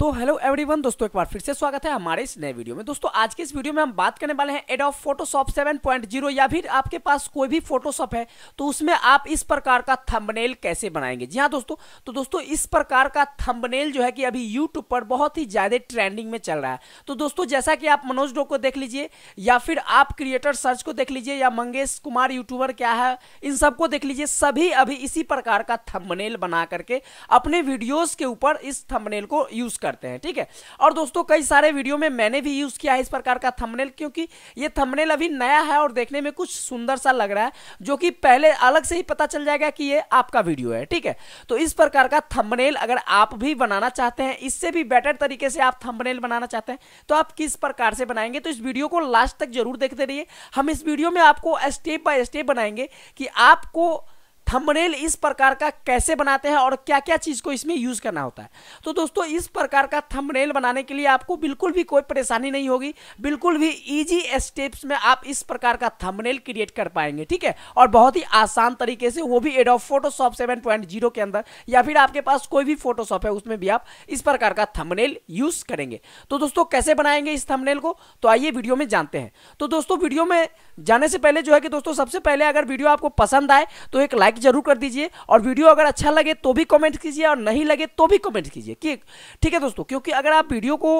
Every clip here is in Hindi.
तो हेलो एवरीवन दोस्तों एक बार फिर से स्वागत है हमारे इस नए वीडियो में दोस्तों आज के इस वीडियो में हम बात करने वाले हैं एड ऑफ फोटोशॉप जीरो या फिर आपके पास कोई भी फोटोशॉप है तो उसमें आप इस प्रकार का थंबनेल कैसे बनाएंगे जी हाँ दोस्तों तो दोस्तों इस प्रकार का थंबनेल जो है कि अभी यूट्यूब पर बहुत ही ज़्यादा ट्रेंडिंग में चल रहा है तो दोस्तों जैसा कि आप मनोज डो को देख लीजिए या फिर आप क्रिएटर सर्च को देख लीजिए या मंगेश कुमार यूट्यूबर क्या है इन सबको देख लीजिए सभी अभी इसी प्रकार का थम्बनेल बना करके अपने वीडियोज़ के ऊपर इस थम्बनेल को यूज़ कर करते हैं ठीक है और दोस्तों कई सारे वीडियो में मैंने भी यूज़ किया है इस प्रकार का थंबनेल क्योंकि ये थंबनेल अभी नया है और देखने में कुछ सुंदर सा लग रहा है जो कि पहले अलग से ही पता चल जाएगा कि ये आपका वीडियो है ठीक है तो इस प्रकार का थंबनेल अगर आप भी बनाना चाहते हैं इससे भी बेटर तरीके से आप थंबनेल बनाना चाहते हैं तो आप किस प्रकार से बनाएंगे तो इस वीडियो को लास्ट तक जरूर देखते रहिए हम इस वीडियो में आपको स्टेप बाय स्टेप बनाएंगे कि आपको थंबनेल इस प्रकार का कैसे बनाते हैं और क्या क्या चीज़ को इसमें यूज़ करना होता है तो दोस्तों इस प्रकार का थंबनेल बनाने के लिए आपको बिल्कुल भी कोई परेशानी नहीं होगी बिल्कुल भी इजी स्टेप्स में आप इस प्रकार का थंबनेल क्रिएट कर पाएंगे ठीक है और बहुत ही आसान तरीके से वो भी एडोफ फोटोशॉप सेवन के अंदर या फिर आपके पास कोई भी फोटोशॉप है उसमें भी आप इस प्रकार का थमनेल यूज़ करेंगे तो दोस्तों कैसे बनाएंगे इस थमनेल को तो आइए वीडियो में जानते हैं तो दोस्तों वीडियो में जाने से पहले जो है कि दोस्तों सबसे पहले अगर वीडियो आपको पसंद आए तो एक लाइक जरूर कर दीजिए और वीडियो अगर अच्छा लगे तो भी कमेंट कीजिए और नहीं लगे तो भी कमेंट कीजिए ठीक है दोस्तों क्योंकि अगर आप वीडियो को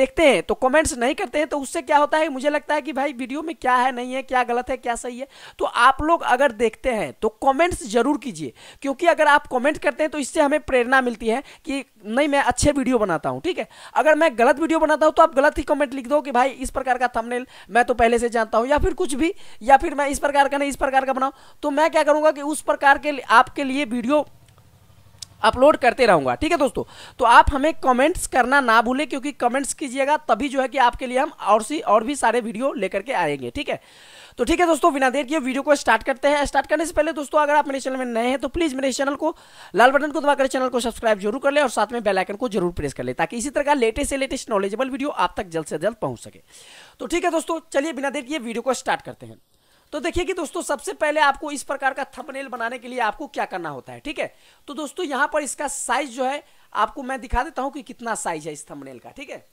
देखते हैं तो कमेंट्स नहीं करते हैं तो उससे क्या होता है मुझे लगता है कि भाई वीडियो में क्या है नहीं है क्या गलत है क्या सही है तो आप लोग अगर देखते हैं तो कॉमेंट्स जरूर कीजिए क्योंकि अगर आप कॉमेंट करते हैं तो इससे हमें प्रेरणा मिलती है कि नहीं मैं अच्छे वीडियो बनाता हूँ ठीक है अगर मैं गलत वीडियो बनाता हूँ तो आप गलत ही कॉमेंट लिख दो कि भाई इस प्रकार का थमनेल मैं तो पहले से जानता हूँ या फिर कुछ भी या फिर मैं इस प्रकार का नहीं इस प्रकार का बनाऊँ तो मैं क्या करूँगा कि उस पर प्रकार के आपके लिए वीडियो अपलोड करते रहूंगा ठीक है दोस्तों तो आप हमें कमेंट्स करना ना भूलें क्योंकि कमेंट्स कीजिएगा तभी जो है कि आपके लिए हम और सी और भी सारे वीडियो लेकर के आएंगे ठीक है तो ठीक है दोस्तों बिना देर के वीडियो को स्टार्ट करते हैं स्टार्ट करने से पहले दोस्तों अगर आप मेरे चैनल में नए हैं तो प्लीज मेरे चैनल को लाल बटन को दबाकर चैनल को सब्सक्राइब जरूर कर ले और साथ में बेलाइकन को जरूर प्रेस कर ले ताकि इसी तरह का लेटेस्ट से लेटेस्ट नॉलेजेबल वीडियो आप तक जल्द से जल्द पहुंच सके तो ठीक है दोस्तों चलिए बिना देर के वीडियो को स्टार्ट करते हैं तो देखिए कि दोस्तों सबसे पहले आपको इस प्रकार का थंबनेल बनाने के लिए आपको क्या करना होता है ठीक है तो दोस्तों यहां पर इसका साइज जो है आपको मैं दिखा देता हूं कि कितना साइज है इस थंबनेल का ठीक है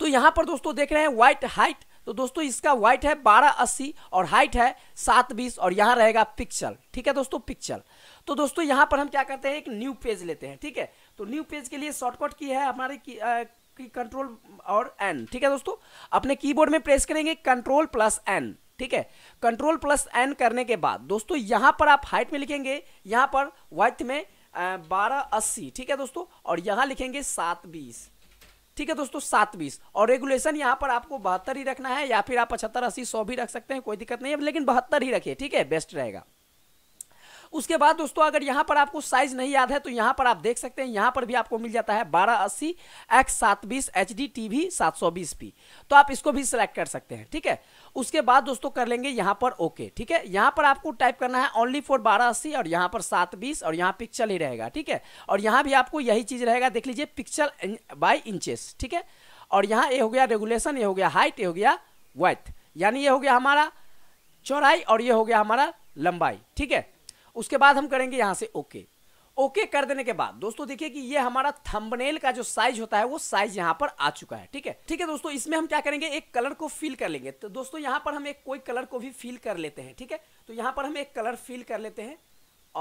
तो यहां पर दोस्तों देख रहे हैं व्हाइट हाइट तो दोस्तों इसका व्हाइट है बारह अस्सी और हाइट है सात बीस और यहां रहेगा पिक्चल ठीक है दोस्तों पिक्चल तो दोस्तों यहाँ पर हम क्या करते हैं एक न्यू पेज लेते हैं ठीक है तो न्यू पेज के लिए शॉर्टकट की है हमारे कंट्रोल और एन ठीक है दोस्तों अपने कीबोर्ड में प्रेस करेंगे कंट्रोल प्लस एन ठीक है कंट्रोल प्लस एन करने के बाद दोस्तों यहां पर आप हाइट में लिखेंगे यहां पर वाइथ में बारह अस्सी ठीक है दोस्तों और यहां लिखेंगे सात बीस ठीक है दोस्तों सात बीस और रेगुलेशन यहां पर आपको बहत्तर ही रखना है या फिर आप पचहत्तर अस्सी सौ भी रख सकते हैं कोई दिक्कत नहीं है लेकिन बहत्तर ही रखिए ठीक है बेस्ट रहेगा उसके बाद दोस्तों अगर यहाँ पर आपको साइज नहीं याद है तो यहाँ पर आप देख सकते हैं यहाँ पर भी आपको मिल जाता है बारह अस्सी एक्स सात बीस एच डी टी वी सात सौ बीस पी तो आप इसको भी सिलेक्ट कर सकते हैं ठीक है उसके बाद दोस्तों कर लेंगे यहाँ पर ओके ठीक है यहाँ पर आपको टाइप करना है ओनली फॉर बारह अस्सी और यहाँ पर सात बीस और यहाँ पिक्चल ही रहेगा ठीक है और यहाँ भी आपको यही चीज़ रहेगा देख लीजिए पिक्चल बाई इंचेस ठीक है और यहाँ ये हो गया रेगुलेशन ये हो गया हाइट ये हो गया वाइथ यानी ये हो गया हमारा चौड़ाई और ये हो गया हमारा लंबाई ठीक है उसके बाद हम करेंगे यहां से ओके ओके कर देने के बाद दोस्तों देखिए कि ये हमारा थंबनेल का जो साइज होता है वो साइज यहाँ पर आ चुका है ठीक है ठीक है दोस्तों इसमें हम क्या करेंगे एक कलर को फिल कर लेंगे तो दोस्तों यहाँ पर हम एक कोई कलर को भी फिल कर लेते हैं ठीक है तो यहाँ पर हम एक कलर फिल कर लेते हैं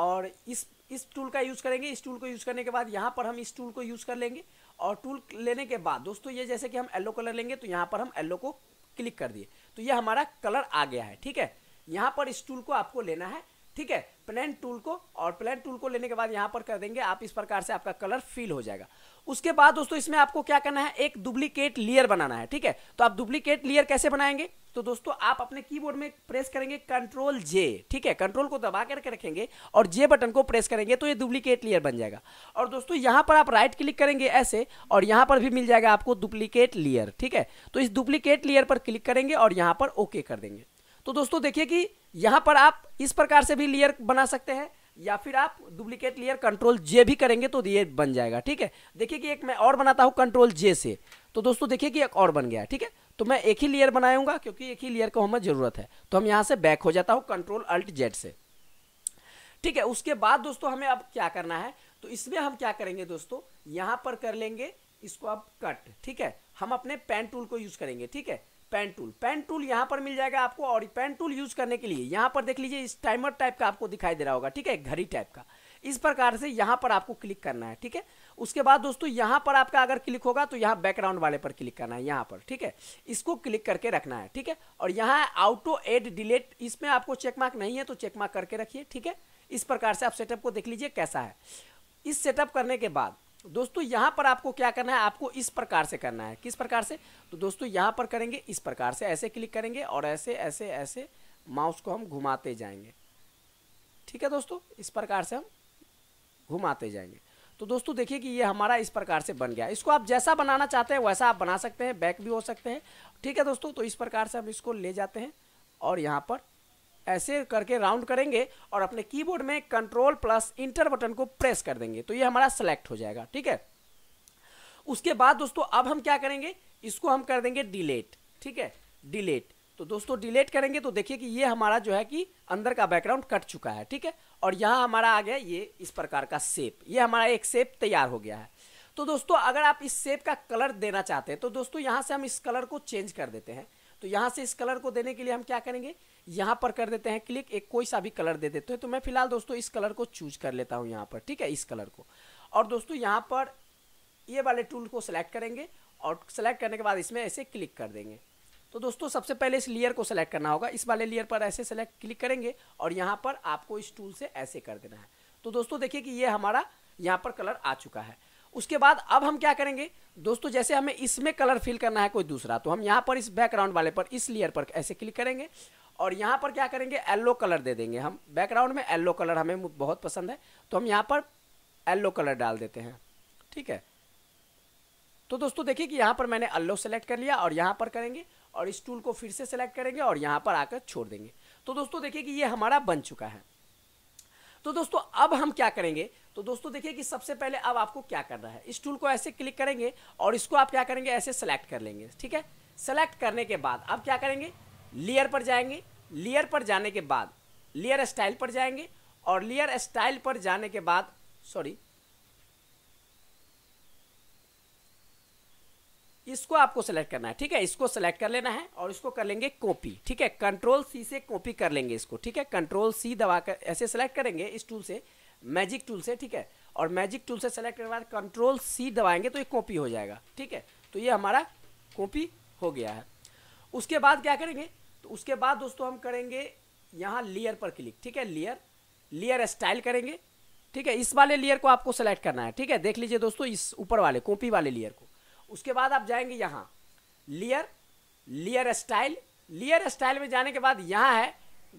और इस इस टूल का यूज़ करेंगे इस टूल को यूज़ करने के बाद यहाँ पर हम इस टूल को यूज़ कर लेंगे और टूल लेने के बाद दोस्तों ये जैसे कि हम येलो कलर लेंगे तो यहाँ पर हम येल्लो को क्लिक कर दिए तो ये हमारा कलर आ गया है ठीक है यहाँ पर इस टूल को आपको लेना है ठीक है प्लेन टूल को और प्लेन टूल को लेने के बाद यहाँ पर कर देंगे आप इस प्रकार से आपका कलर फील हो जाएगा उसके बाद दोस्तों इसमें आपको क्या करना है एक डुप्लीकेट लेयर बनाना है ठीक है तो आप डुप्लीकेट लेयर कैसे बनाएंगे तो दोस्तों आप अपने कीबोर्ड में प्रेस करेंगे कंट्रोल जे ठीक है कंट्रोल को दबा करके रखेंगे और जे बटन को प्रेस करेंगे तो ये डुप्लीकेट लेयर बन जाएगा और दोस्तों यहां पर आप राइट क्लिक करेंगे ऐसे और यहां पर भी मिल जाएगा आपको डुप्लीकेट लेयर ठीक है तो इस डुप्लीकेट लेयर पर क्लिक करेंगे और यहां पर ओके कर देंगे तो दोस्तों देखिए कि यहाँ पर आप इस प्रकार से भी लेयर बना सकते हैं या फिर आप डुप्लीकेट लेयर कंट्रोल जे भी करेंगे तो ये बन जाएगा ठीक है देखिए कि एक मैं और बनाता हूँ कंट्रोल जे से तो दोस्तों देखिए कि एक और बन गया ठीक है तो मैं एक ही लेयर बनाऊंगा क्योंकि एक ही लेयर को हमें ज़रूरत है तो हम यहाँ से बैक हो जाता हूँ कंट्रोल अल्ट जेड से ठीक है उसके बाद दोस्तों हमें अब क्या करना है तो इसमें हम क्या करेंगे दोस्तों यहाँ पर कर लेंगे इसको अब कट ठीक है हम अपने पेन टूल को यूज़ करेंगे ठीक है पेन टूल पेन टूल यहाँ पर मिल जाएगा आपको और पेन टूल यूज करने के लिए यहाँ पर देख लीजिए इस टाइमर टाइप का आपको दिखाई दे रहा होगा ठीक है घड़ी टाइप का इस प्रकार से यहाँ पर आपको क्लिक करना है ठीक है उसके बाद दोस्तों यहाँ पर आपका अगर क्लिक होगा तो यहाँ बैकग्राउंड वाले पर क्लिक करना है यहाँ पर ठीक है इसको क्लिक करके रखना है ठीक है और यहाँ आउटो एड डिलेट इसमें आपको चेकमार्क नहीं है तो चेकमार्क करके रखिए ठीक है इस प्रकार से आप सेटअप को देख लीजिए कैसा है इस सेटअप करने के बाद दोस्तों यहां पर आपको क्या करना है आपको इस प्रकार से करना है किस प्रकार से तो दोस्तों यहां पर करेंगे इस प्रकार से ऐसे क्लिक करेंगे और ऐसे ऐसे ऐसे माउस को हम घुमाते जाएंगे ठीक है दोस्तों इस प्रकार से हम घुमाते जाएंगे तो दोस्तों देखिए कि ये हमारा इस प्रकार से बन गया इसको आप जैसा बनाना चाहते हैं वैसा आप बना सकते हैं बैक भी हो सकते हैं ठीक है दोस्तों तो इस प्रकार से हम इसको ले जाते हैं और यहाँ पर ऐसे करके राउंड करेंगे और अपने कीबोर्ड में कंट्रोल प्लस इंटर बटन को प्रेस कर देंगे तो ये हमारा सेलेक्ट हो जाएगा ठीक है उसके बाद दोस्तों अब हम क्या करेंगे इसको हम कर देंगे डिलेट ठीक है डिलेट तो दोस्तों डिलेट करेंगे तो देखिए कि ये हमारा जो है कि अंदर का बैकग्राउंड कट चुका है ठीक है और यहाँ हमारा आ गया ये इस प्रकार का सेप ये हमारा एक सेप तैयार हो गया है तो दोस्तों अगर आप इस सेप का कलर देना चाहते हैं तो दोस्तों यहाँ से हम इस कलर को चेंज कर देते हैं तो यहाँ से इस कलर को देने के लिए हम क्या करेंगे यहाँ पर कर देते हैं क्लिक एक कोई सा भी कलर दे देते हैं तो मैं फिलहाल दोस्तों इस कलर को चूज कर लेता हूँ यहाँ पर ठीक है इस कलर को और दोस्तों यहाँ पर ये वाले टूल को सिलेक्ट करेंगे और सेलेक्ट करने के बाद इसमें ऐसे क्लिक कर देंगे तो दोस्तों सबसे पहले इस लेयर को सेलेक्ट करना होगा इस वाले लेयर पर ऐसे सेलेक्ट क्लिक करेंगे और यहाँ पर आपको इस टूल से ऐसे कर देना है तो दोस्तों देखिए कि ये हमारा यहाँ पर कलर आ चुका है उसके बाद अब हम क्या करेंगे दोस्तों जैसे हमें इसमें कलर फिल करना है कोई दूसरा तो हम यहाँ पर इस बैकग्राउंड वाले पर इस लेयर पर ऐसे क्लिक करेंगे और यहाँ पर क्या करेंगे येल्लो कलर दे देंगे हम बैकग्राउंड में येल्लो कलर हमें बहुत पसंद है तो हम यहाँ पर येल्लो कलर डाल देते हैं ठीक है तो दोस्तों देखिए कि यहाँ पर मैंने अल्लो सेलेक्ट कर लिया और यहाँ पर करेंगे और इस टूल को फिर से सेलेक्ट करेंगे और यहाँ पर आकर छोड़ देंगे तो दोस्तों देखिए कि ये हमारा बन चुका है तो दोस्तों अब हम क्या करेंगे तो दोस्तों देखिए कि सबसे पहले अब आपको क्या करना है इस टूल को ऐसे क्लिक करेंगे और इसको आप क्या करेंगे ऐसे सेलेक्ट कर लेंगे ठीक है सेलेक्ट करने के बाद अब क्या करेंगे लेयर पर जाएंगे लेयर पर जाने के बाद लेयर स्टाइल पर जाएंगे और लेयर स्टाइल पर जाने के बाद सॉरी इसको आपको सेलेक्ट करना है ठीक है इसको सेलेक्ट कर लेना है और इसको कर लेंगे कॉपी ठीक है कंट्रोल सी से कॉपी कर लेंगे इसको ठीक है कंट्रोल सी दबा कर ऐसे सेलेक्ट करेंगे इस टूल से मैजिक टूल से ठीक है और मैजिक टूल से सेलेक्ट करने के बाद कंट्रोल सी दबाएंगे तो ये कॉपी हो जाएगा ठीक है तो ये हमारा कॉपी हो गया है उसके बाद क्या करेंगे तो उसके बाद दोस्तों हम करेंगे यहाँ लेयर पर क्लिक ठीक है लेयर लेयर स्टाइल करेंगे ठीक है इस वाले लेयर को आपको सेलेक्ट करना है ठीक है देख लीजिए दोस्तों इस ऊपर वाले कॉपी वाले लेयर को उसके बाद आप जाएंगे यहाँ layer layer style layer style में जाने के बाद यहाँ है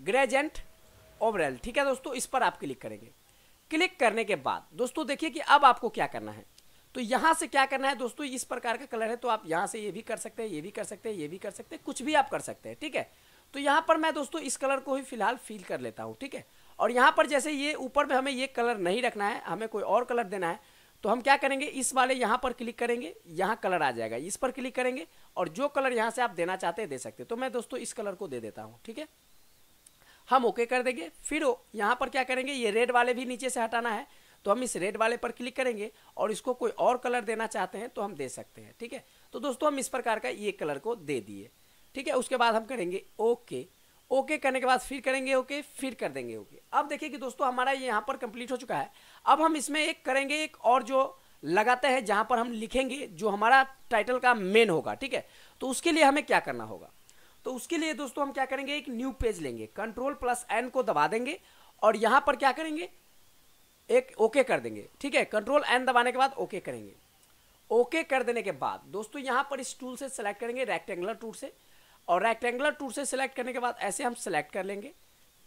ग्रेजेंट ओवरऑल ठीक है दोस्तों इस पर आप क्लिक करेंगे क्लिक करने के बाद दोस्तों देखिए कि अब आपको क्या करना है तो यहाँ से क्या करना है दोस्तों इस प्रकार का कलर है तो आप यहाँ से ये भी कर सकते हैं ये भी कर सकते हैं ये भी कर सकते हैं कुछ भी आप कर सकते हैं ठीक है तो यहाँ पर मैं दोस्तों इस कलर को ही फिलहाल फील कर लेता हूँ ठीक है और यहाँ पर जैसे ये ऊपर में हमें ये कलर नहीं रखना है हमें कोई और कलर देना है तो हम क्या करेंगे इस वाले यहाँ पर क्लिक करेंगे यहाँ कलर आ जाएगा इस पर क्लिक करेंगे और जो कलर यहाँ से आप देना चाहते हैं दे सकते हैं तो मैं दोस्तों इस कलर को दे देता हूँ ठीक है हम ओके कर देंगे फिर यहाँ पर क्या करेंगे ये रेड वाले भी नीचे से हटाना है तो हम इस रेड वाले पर क्लिक करेंगे और इसको कोई और कलर देना चाहते हैं तो हम दे सकते हैं ठीक है तो दोस्तों हम इस प्रकार का ये कलर को दे दिए ठीक है उसके बाद हम करेंगे ओके ओके करने के बाद फिर करेंगे ओके फिर कर देंगे ओके अब देखिए कि दोस्तों हमारा ये यहाँ पर कंप्लीट हो चुका है अब हम इसमें एक करेंगे एक और जो लगाते हैं जहाँ पर हम लिखेंगे जो हमारा टाइटल का मेन होगा ठीक है तो उसके लिए हमें क्या करना होगा तो उसके लिए दोस्तों हम क्या करेंगे एक न्यू पेज लेंगे कंट्रोल प्लस एन को दबा देंगे और यहाँ पर क्या करेंगे एक ओके कर देंगे ठीक है कंट्रोल एन दबाने के बाद ओके करेंगे ओके कर देने के बाद दोस्तों यहां पर इस टूल से सिलेक्ट करेंगे रेक्टेंगुलर टूल से और रेक्टेंगुलर टूल से सिलेक्ट करने के बाद ऐसे हम सिलेक्ट कर लेंगे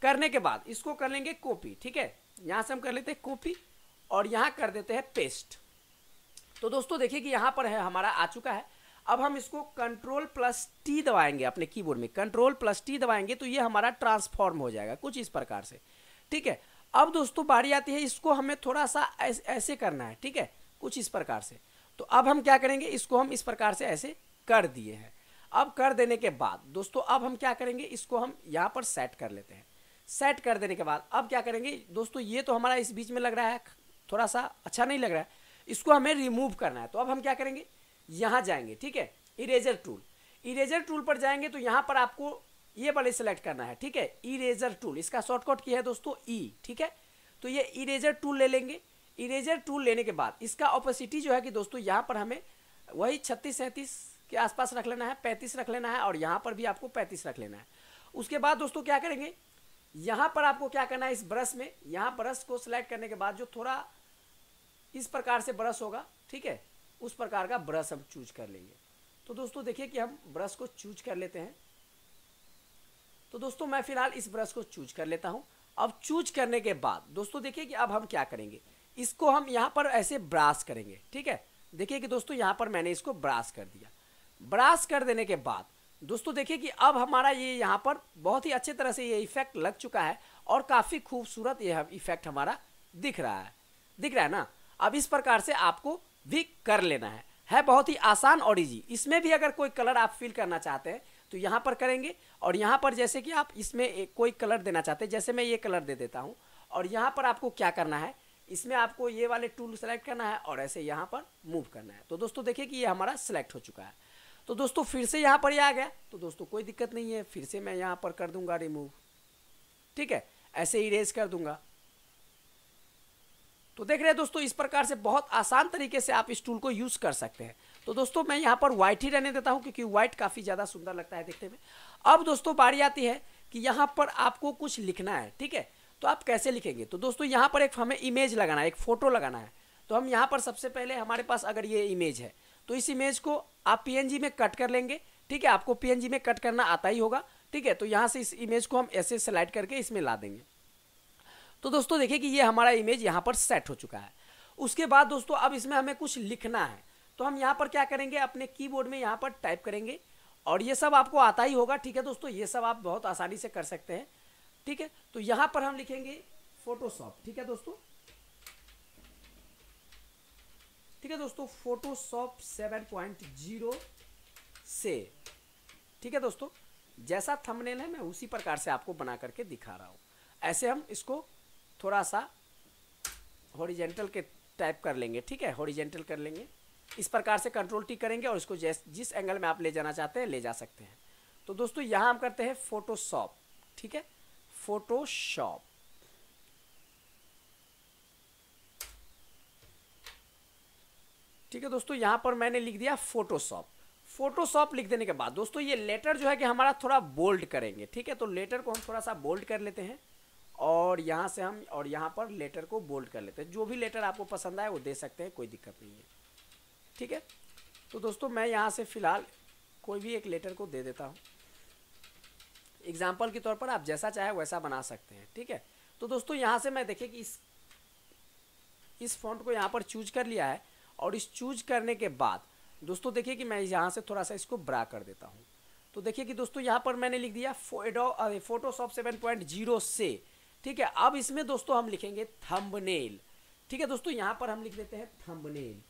करने के बाद इसको कर लेंगे कॉपी ठीक है यहां से हम कर लेते हैं कॉपी और यहां कर देते हैं पेस्ट तो दोस्तों देखिए कि यहां पर है हमारा आ चुका है अब हम इसको कंट्रोल प्लस टी दबाएंगे अपने कीबोर्ड में कंट्रोल प्लस टी दबाएंगे तो ये हमारा ट्रांसफॉर्म हो जाएगा कुछ इस प्रकार से ठीक है अब दोस्तों बारी आती है इसको हमें थोड़ा सा ऐस, ऐसे करना है ठीक है कुछ इस प्रकार से तो अब हम क्या करेंगे इसको हम इस प्रकार से ऐसे कर दिए हैं अब कर देने के बाद दोस्तों अब हम क्या करेंगे इसको हम यहाँ पर सेट कर लेते हैं सेट कर देने के बाद अब क्या करेंगे दोस्तों ये तो हमारा इस बीच में लग रहा है थोड़ा सा अच्छा नहीं लग रहा है इसको हमें रिमूव करना है तो अब हम क्या करेंगे यहाँ जाएंगे ठीक है इरेजर टूल इरेजर टूल पर जाएंगे तो यहाँ पर आपको ये वाले सेलेक्ट करना है ठीक है इरेजर टूल इसका शॉर्टकट की है दोस्तों ई e, ठीक है तो ये इरेजर टूल ले लेंगे इरेजर टूल लेने के बाद इसका ऑपोसिटी जो है कि दोस्तों यहाँ पर हमें वही छत्तीस सैंतीस के आसपास रख लेना है पैंतीस रख लेना है और यहाँ पर भी आपको पैंतीस रख लेना है उसके बाद दोस्तों क्या करेंगे यहाँ पर आपको क्या करना है इस ब्रश में यहाँ ब्रश को सिलेक्ट करने के बाद जो थोड़ा इस प्रकार से ब्रश होगा ठीक है उस प्रकार का ब्रश हम चूज कर लेंगे तो दोस्तों देखिए कि हम ब्रश को चूज कर लेते हैं तो दोस्तों मैं फिलहाल इस ब्रश को चूज कर लेता हूँ अब चूज करने के बाद दोस्तों देखिए कि अब हम क्या करेंगे इसको हम यहाँ पर ऐसे ब्रास करेंगे ठीक है देखिए कि दोस्तों यहाँ पर मैंने इसको ब्रश कर दिया ब्रश कर देने के बाद दोस्तों देखिए कि अब हमारा ये यहाँ पर बहुत ही अच्छे तरह से ये इफेक्ट लग चुका है और काफ़ी खूबसूरत यह इफेक्ट हमारा दिख रहा है दिख रहा है ना अब इस प्रकार से आपको भी कर लेना है है बहुत ही आसान और इजी इसमें भी अगर कोई कलर आप फिल करना चाहते हैं तो यहाँ पर करेंगे और यहाँ पर जैसे कि आप इसमें कोई कलर देना चाहते हैं जैसे मैं ये कलर दे देता हूँ और यहाँ पर आपको क्या करना है इसमें आपको ये वाले टूल सेलेक्ट करना है और ऐसे यहाँ पर मूव करना है तो दोस्तों देखिए कि ये हमारा सेलेक्ट हो चुका है तो दोस्तों फिर से यहाँ पर ये आ गया तो दोस्तों कोई दिक्कत नहीं है फिर से मैं यहाँ पर कर दूंगा रिमूव ठीक है ऐसे ही कर दूंगा तो देख रहे हैं दोस्तों इस प्रकार से बहुत आसान तरीके से आप इस टूल को यूज़ कर सकते हैं तो दोस्तों मैं यहाँ पर व्हाइट ही रहने देता हूँ क्योंकि व्हाइट काफ़ी ज़्यादा सुंदर लगता है देखने में अब दोस्तों बारी आती है कि यहाँ पर आपको कुछ लिखना है ठीक है तो आप कैसे लिखेंगे तो दोस्तों यहाँ पर एक हमें इमेज लगाना है एक फ़ोटो लगाना है तो हम यहाँ पर सबसे पहले हमारे पास अगर ये इमेज है तो इस इमेज को आप पी में कट कर लेंगे ठीक है आपको पी में कट करना आता ही होगा ठीक है तो यहाँ से इस इमेज को हम ऐसे सेलेक्ट करके इसमें ला देंगे तो दोस्तों देखिए कि ये हमारा इमेज यहाँ पर सेट हो चुका है उसके बाद दोस्तों अब इसमें हमें कुछ लिखना है तो हम यहाँ पर क्या करेंगे अपने कीबोर्ड में यहाँ पर टाइप करेंगे और ये सब आपको आता ही होगा ठीक है दोस्तों ये सब आप बहुत आसानी से कर सकते हैं ठीक है तो यहाँ पर हम लिखेंगे फोटोशॉप ठीक है दोस्तों ठीक है दोस्तों फोटोशॉप सेवन पॉइंट जीरो से ठीक है दोस्तों जैसा थंबनेल है मैं उसी प्रकार से आपको बना करके दिखा रहा हूँ ऐसे हम इसको थोड़ा सा हॉरिजेंटल के टाइप कर लेंगे ठीक है हॉरिजेंटल कर लेंगे इस प्रकार से कंट्रोल टी करेंगे और इसको जिस जिस एंगल में आप ले जाना चाहते हैं ले जा सकते हैं तो दोस्तों यहाँ हम करते हैं फोटोशॉप ठीक है फोटोशॉप ठीक है दोस्तों यहाँ पर मैंने लिख दिया फोटोशॉप फोटोशॉप लिख देने के बाद दोस्तों ये लेटर जो है कि हमारा थोड़ा बोल्ड करेंगे ठीक है तो लेटर को हम थोड़ा सा बोल्ड कर लेते हैं और यहाँ से हम और यहाँ पर लेटर को बोल्ड कर लेते हैं जो भी लेटर आपको पसंद आए वो दे सकते हैं कोई दिक्कत नहीं है ठीक है तो दोस्तों मैं यहाँ से फ़िलहाल कोई भी एक लेटर को दे देता हूँ एग्जाम्पल के तौर पर आप जैसा चाहे वैसा बना सकते हैं ठीक है तो दोस्तों यहाँ से मैं देखे कि इस इस फॉन्ट को यहाँ पर चूज कर लिया है और इस चूज करने के बाद दोस्तों देखिए कि मैं यहाँ से थोड़ा सा इसको ब्रा कर देता हूँ तो देखिए कि दोस्तों यहाँ पर मैंने लिख दिया फोटोशॉप सेवन पॉइंट जीरो से ठीक है अब इसमें दोस्तों हम लिखेंगे थंबनेल ठीक है दोस्तों यहाँ पर हम लिख देते हैं थंबनेल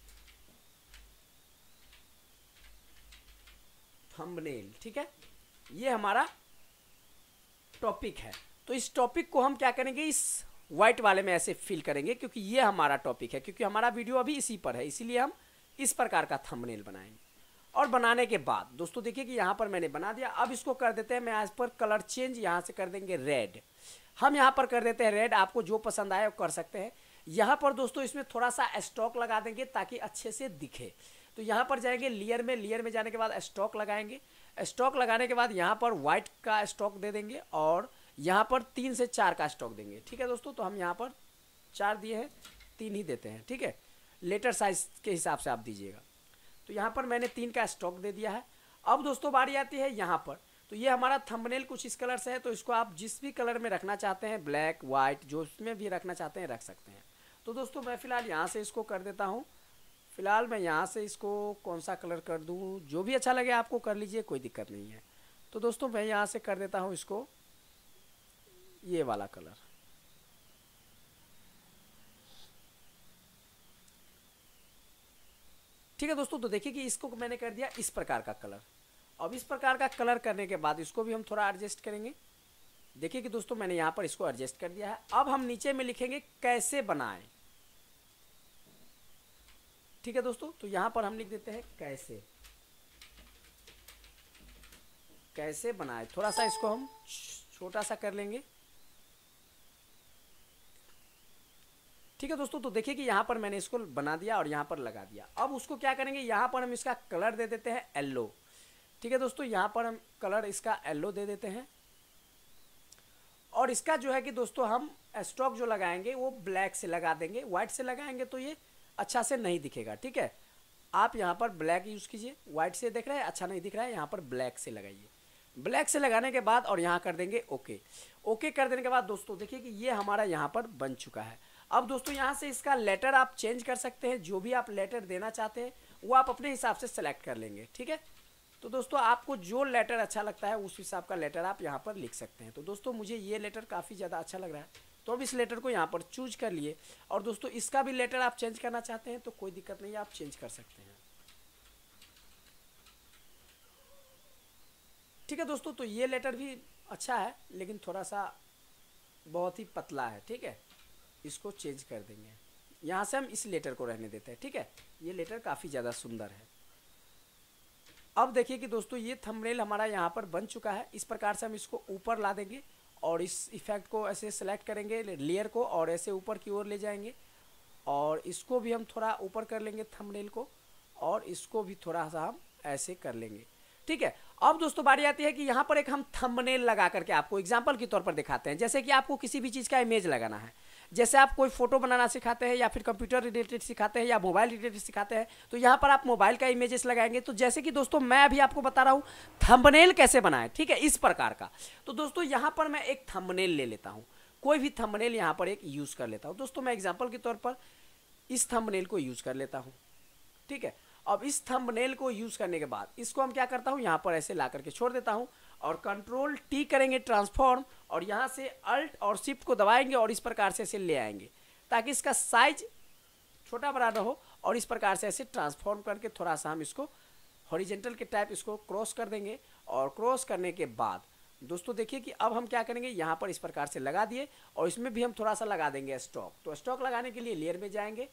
थंबनेल ठीक है ये हमारा टॉपिक है तो इस टॉपिक को हम क्या करेंगे इस व्हाइट वाले में ऐसे फिल करेंगे क्योंकि ये हमारा टॉपिक है क्योंकि हमारा वीडियो अभी इसी पर है इसीलिए हम इस प्रकार का थंबनेल बनाएंगे और बनाने के बाद दोस्तों देखिए कि यहाँ पर मैंने बना दिया अब इसको कर देते हैं मैं आज पर कलर चेंज यहाँ से कर देंगे रेड हम यहाँ पर कर देते हैं रेड आपको जो पसंद आए वो कर सकते हैं यहाँ पर दोस्तों इसमें थोड़ा सा स्टॉक लगा देंगे ताकि अच्छे से दिखे तो यहाँ पर जाएंगे लेयर में लेयर में जाने के बाद स्टॉक लगाएंगे स्टॉक लगाने के बाद यहाँ पर वाइट का स्टॉक दे देंगे और यहाँ पर तीन से चार का स्टॉक देंगे ठीक है दोस्तों तो हम यहाँ पर चार दिए हैं तीन ही देते हैं ठीक है लेटर साइज के हिसाब से आप दीजिएगा तो यहाँ पर मैंने तीन का स्टॉक दे दिया है अब दोस्तों बारी आती है यहाँ पर तो ये हमारा थंबनेल कुछ इस कलर से है तो इसको आप जिस भी कलर में रखना चाहते हैं ब्लैक वाइट जो उसमें भी रखना चाहते हैं रख सकते हैं तो दोस्तों मैं फ़िलहाल यहाँ से इसको कर देता हूँ फ़िलहाल मैं यहाँ से इसको कौन सा कलर कर दूँ जो भी अच्छा लगे आपको कर लीजिए कोई दिक्कत नहीं है तो दोस्तों मैं यहाँ से कर देता हूँ इसको ये वाला कलर ठीक है दोस्तों तो देखिए कि इसको मैंने कर दिया इस प्रकार का कलर अब इस प्रकार का कलर करने के बाद इसको भी हम थोड़ा एडजस्ट करेंगे देखिए कि दोस्तों मैंने यहाँ पर इसको एडजस्ट कर दिया है अब हम नीचे में लिखेंगे कैसे बनाएं ठीक है दोस्तों तो यहां पर हम लिख देते हैं कैसे कैसे बनाए थोड़ा सा इसको हम छोटा सा कर लेंगे ठीक है दोस्तों तो देखिए कि यहां पर मैंने इसको बना दिया और यहां पर लगा दिया अब उसको क्या करेंगे यहां पर हम इसका कलर दे देते हैं येल्लो ठीक है दोस्तों यहां पर हम कलर इसका येल्लो दे देते हैं और इसका जो है कि दोस्तों हम स्टॉक जो लगाएंगे वो ब्लैक से लगा देंगे व्हाइट से लगाएंगे तो ये अच्छा से नहीं दिखेगा ठीक है आप यहाँ पर ब्लैक यूज़ कीजिए व्हाइट से देख रहे हैं अच्छा नहीं दिख रहा है यहाँ पर ब्लैक से लगाइए ब्लैक से लगाने के बाद और यहाँ कर देंगे ओके ओके कर देने के बाद दोस्तों देखिए कि ये हमारा यहाँ पर बन चुका है अब दोस्तों यहाँ से इसका लेटर आप चेंज कर सकते हैं जो भी आप लेटर देना चाहते हैं वो आप अपने हिसाब से सेलेक्ट कर लेंगे ठीक है तो दोस्तों आपको जो लेटर अच्छा लगता है उस हिसाब का लेटर आप यहाँ पर लिख सकते हैं तो दोस्तों मुझे ये लेटर काफ़ी ज़्यादा अच्छा लग रहा है तो अब इस लेटर को यहाँ पर चूज कर लिए और दोस्तों इसका भी लेटर आप चेंज करना चाहते हैं तो कोई दिक्कत नहीं आप चेंज कर सकते हैं ठीक है दोस्तों तो ये लेटर भी अच्छा है लेकिन थोड़ा सा बहुत ही पतला है ठीक है इसको चेंज कर देंगे यहाँ से हम इस लेटर को रहने देते हैं ठीक है ये लेटर काफ़ी ज़्यादा सुंदर है अब देखिए कि दोस्तों ये थंबनेल हमारा यहाँ पर बन चुका है इस प्रकार से हम इसको ऊपर ला देंगे और इस इफेक्ट को ऐसे सेलेक्ट करेंगे लेयर को और ऐसे ऊपर की ओर ले जाएंगे और इसको भी हम थोड़ा ऊपर कर लेंगे थंबनेल को और इसको भी थोड़ा सा हम ऐसे कर लेंगे ठीक है अब दोस्तों बारी आती है कि यहाँ पर एक हम थंबनेल लगा करके आपको एग्जाम्पल के तौर पर दिखाते हैं जैसे कि आपको किसी भी चीज़ का इमेज लगाना है जैसे आप कोई फोटो बनाना सिखाते हैं या फिर कंप्यूटर रिलेटेड सिखाते हैं या मोबाइल रिलेटेड सिखाते हैं तो यहाँ पर आप मोबाइल का इमेजेस लगाएंगे तो जैसे कि दोस्तों मैं अभी आपको बता रहा हूँ थंबनेल कैसे बनाए ठीक है इस प्रकार का तो दोस्तों यहाँ पर मैं एक थंबनेल ले लेता हूँ कोई भी थंबनेल यहाँ पर एक यूज़ कर लेता हूँ दोस्तों मैं एग्जाम्पल के तौर पर इस थंबनेल को यूज़ कर लेता हूँ ठीक है अब इस थंबनेल को यूज़ करने के बाद इसको हम क्या करता हूँ यहाँ पर ऐसे ला करके छोड़ देता हूँ और कंट्रोल टी करेंगे ट्रांसफॉर्म और यहाँ से अल्ट और शिफ्ट को दबाएंगे और इस प्रकार से इसे ले आएंगे ताकि इसका साइज छोटा बड़ा ना हो और इस प्रकार से ऐसे ट्रांसफॉर्म करके थोड़ा सा हम इसको हॉरिजेंटल के टाइप इसको क्रॉस कर देंगे और क्रॉस करने के बाद दोस्तों देखिए कि अब हम क्या करेंगे यहाँ पर इस प्रकार से लगा दिए और इसमें भी हम थोड़ा सा लगा देंगे स्टॉक तो स्टॉक लगाने के लिए लेयर में जाएंगे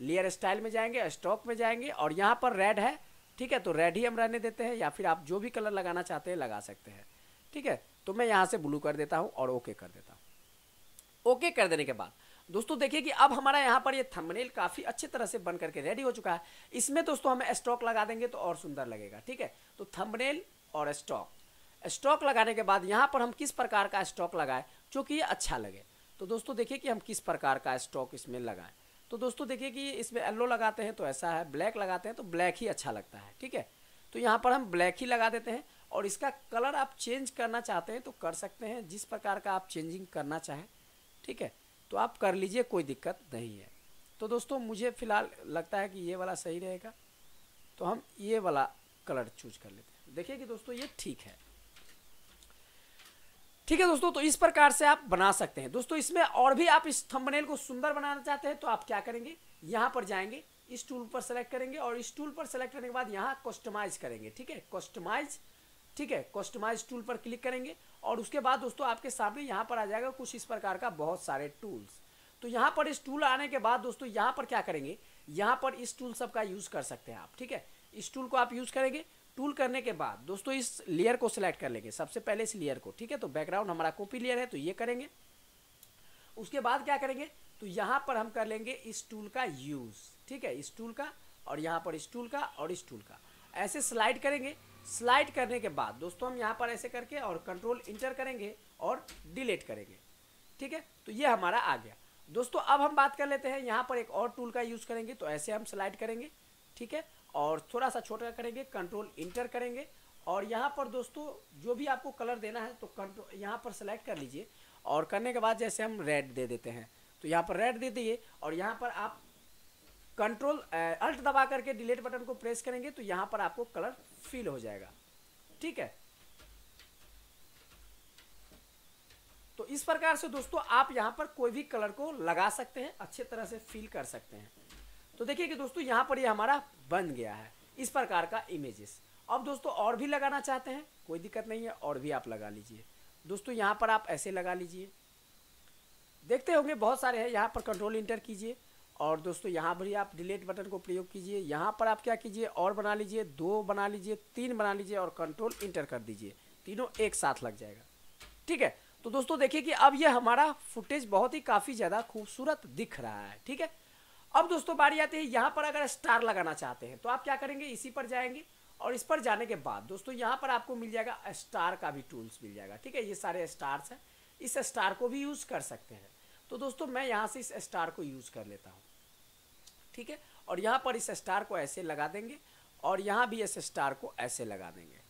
लेयर स्टाइल में जाएंगे स्टॉक में जाएंगे और यहाँ पर रेड है ठीक है तो रेड ही हम रहने देते हैं या फिर आप जो भी कलर लगाना चाहते हैं लगा सकते हैं ठीक है तो मैं यहाँ से ब्लू कर देता हूँ और ओके कर देता हूँ ओके कर देने के बाद दोस्तों देखिए कि अब हमारा यहाँ पर ये यह थंबनेल काफ़ी अच्छे तरह से बन करके रेडी हो चुका है इसमें दोस्तों हम स्टॉक लगा देंगे तो और सुंदर लगेगा ठीक है तो थंबनेल और स्टॉक स्टॉक लगाने के बाद यहाँ पर हम किस प्रकार का स्टॉक लगाएं जो कि ये अच्छा लगे तो दोस्तों देखिए कि हम किस प्रकार का स्टॉक इसमें लगाएं तो दोस्तों देखिए कि इसमें येल्लो लगाते हैं तो ऐसा है ब्लैक लगाते हैं तो ब्लैक ही अच्छा लगता है ठीक है तो यहाँ पर हम ब्लैक ही लगा देते हैं और इसका कलर आप चेंज करना चाहते हैं तो कर सकते हैं जिस प्रकार का आप चेंजिंग करना चाहें ठीक है तो आप कर लीजिए कोई दिक्कत नहीं है तो दोस्तों मुझे फ़िलहाल लगता है कि ये वाला सही रहेगा तो हम ये वाला कलर चूज कर लेते हैं देखिए कि दोस्तों ये ठीक है ठीक है दोस्तों तो इस प्रकार से आप बना सकते हैं दोस्तों इसमें और भी आप इस थंबनेल को सुंदर बनाना चाहते हैं तो आप क्या करेंगे यहाँ पर जाएंगे इस टूल पर सेलेक्ट करेंगे और इस टूल पर सेलेक्ट करने के बाद यहाँ कस्टमाइज करेंगे ठीक है कस्टमाइज ठीक है कस्टमाइज टूल पर क्लिक करेंगे और उसके बाद दोस्तों आपके सामने यहाँ पर आ जाएगा कुछ इस प्रकार का बहुत सारे टूल्स तो यहाँ पर इस टूल आने के बाद दोस्तों यहाँ पर क्या करेंगे यहाँ पर इस टूल सब का यूज़ कर सकते हैं आप ठीक है इस टूल को आप यूज़ करेंगे टूल करने के बाद दोस्तों इस लेयर को सिलेक्ट कर लेंगे सबसे पहले इस लेयर को ठीक है तो बैकग्राउंड हमारा कॉपी लेयर है तो ये करेंगे उसके बाद क्या करेंगे तो यहाँ पर हम कर लेंगे इस टूल का यूज़ ठीक है इस टूल का और यहाँ पर इस टूल का और इस टूल का ऐसे स्लाइड करेंगे स्लाइड करने के बाद दोस्तों हम यहाँ पर ऐसे करके और कंट्रोल इंटर करेंगे और डिलीट करेंगे ठीक है तो ये हमारा आ गया दोस्तों अब हम बात कर लेते हैं यहाँ पर एक और टूल का यूज़ करेंगे तो ऐसे हम स्लाइड करेंगे ठीक है और थोड़ा सा छोटा करेंगे कंट्रोल इंटर करेंगे और यहाँ पर दोस्तों जो भी आपको कलर देना है तो कंट्रोल यहाँ पर सेलेक्ट कर लीजिए और करने के बाद जैसे हम रेड दे देते हैं तो यहाँ पर रेड दे दिए और यहाँ पर आप कंट्रोल अल्ट दबा करके डिलीट बटन को प्रेस करेंगे तो यहाँ पर आपको कलर फील हो जाएगा ठीक है तो इस प्रकार से दोस्तों आप यहाँ पर कोई भी कलर को लगा सकते हैं अच्छे तरह से फील कर सकते हैं तो देखिए कि दोस्तों यहाँ पर ये यह हमारा बन गया है इस प्रकार का इमेजेस अब दोस्तों और भी लगाना चाहते हैं कोई दिक्कत नहीं है और भी आप लगा लीजिए दोस्तों यहाँ पर आप ऐसे लगा लीजिए देखते होंगे बहुत सारे हैं यहाँ पर कंट्रोल इंटर कीजिए और दोस्तों यहाँ पर आप डिलीट बटन को प्रयोग कीजिए यहाँ पर आप क्या कीजिए और बना लीजिए दो बना लीजिए तीन बना लीजिए और कंट्रोल इंटर कर दीजिए तीनों एक साथ लग जाएगा ठीक है तो दोस्तों देखिए कि अब ये हमारा फुटेज बहुत ही काफ़ी ज़्यादा खूबसूरत दिख रहा है ठीक है अब दोस्तों बारी आती है यहाँ पर अगर स्टार लगाना चाहते हैं तो आप क्या करेंगे इसी पर जाएंगे और इस पर जाने के बाद दोस्तों यहाँ पर आपको मिल जाएगा स्टार का भी टूल्स मिल जाएगा ठीक है ये सारे स्टार्स हैं इस स्टार को भी यूज़ कर सकते हैं तो दोस्तों मैं यहाँ से इस स्टार को यूज़ कर लेता हूँ ठीक है और यहाँ पर इस स्टार को ऐसे लगा देंगे और यहाँ भी इस स्टार को ऐसे लगा देंगे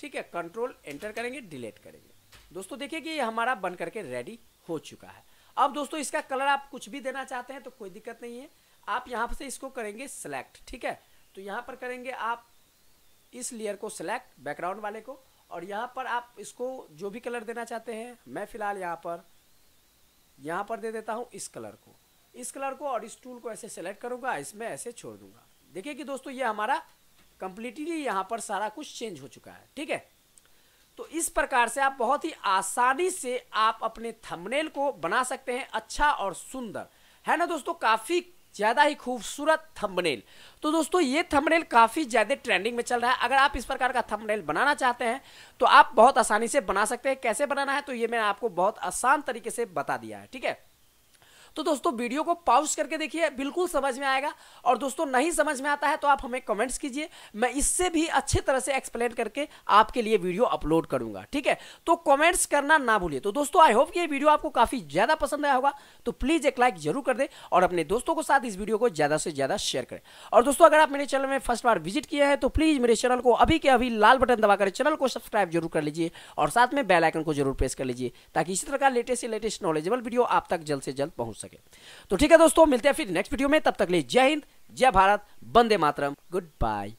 ठीक है कंट्रोल एंटर करेंगे डिलीट करेंगे दोस्तों देखिए कि ये हमारा बन करके रेडी हो चुका है अब दोस्तों इसका कलर आप कुछ भी देना चाहते हैं तो कोई दिक्कत नहीं है आप यहाँ से इसको करेंगे सिलेक्ट ठीक है तो यहाँ पर करेंगे आप इस लेयर को सिलेक्ट बैकग्राउंड वाले को और यहाँ पर आप इसको जो भी कलर देना चाहते हैं मैं फ़िलहाल यहाँ पर यहाँ पर दे देता हूँ इस कलर को इस कलर को और इस टूल को ऐसे सेलेक्ट करूँगा इसमें ऐसे छोड़ दूंगा देखिए कि दोस्तों ये हमारा कंप्लीटली यहाँ पर सारा कुछ चेंज हो चुका है ठीक है तो इस प्रकार से आप बहुत ही आसानी से आप अपने थंबनेल को बना सकते हैं अच्छा और सुंदर है ना दोस्तों काफ़ी ज़्यादा ही खूबसूरत थंबनेल तो दोस्तों ये थंबनेल काफ़ी ज़्यादा ट्रेंडिंग में चल रहा है अगर आप इस प्रकार का थंबनेल बनाना चाहते हैं तो आप बहुत आसानी से बना सकते हैं कैसे बनाना है तो ये मैंने आपको बहुत आसान तरीके से बता दिया है ठीक है तो दोस्तों वीडियो को पॉज करके देखिए बिल्कुल समझ में आएगा और दोस्तों नहीं समझ में आता है तो आप हमें कमेंट्स कीजिए मैं इससे भी अच्छी तरह से एक्सप्लेन करके आपके लिए वीडियो अपलोड करूंगा ठीक है तो कमेंट्स करना ना भूलिए तो दोस्तों आई होप ये वीडियो आपको काफ़ी ज़्यादा पसंद आया होगा तो प्लीज़ एक लाइक जरूर कर दे और अपने दोस्तों के साथ इस वीडियो को ज़्यादा से ज़्यादा शेयर करें और दोस्तों अगर आप मेरे चैनल में फर्स्ट बार विजिट किया है तो प्लीज़ मेरे चैनल को अभी के अभी लाल बटन दबाकर चैनल को सब्सक्राइब जरूर कर लीजिए और साथ में बेलाइकन को जरूर प्रेस कर लीजिए ताकि इसी तरह का लेटेस्ट से लेटेस्ट नॉलेजेबल वीडियो आप तक जल्द से जल्द पहुंच सके सके तो ठीक है दोस्तों मिलते हैं फिर नेक्स्ट वीडियो में तब तक लिए जय हिंद जय भारत बंदे मातरम गुड बाय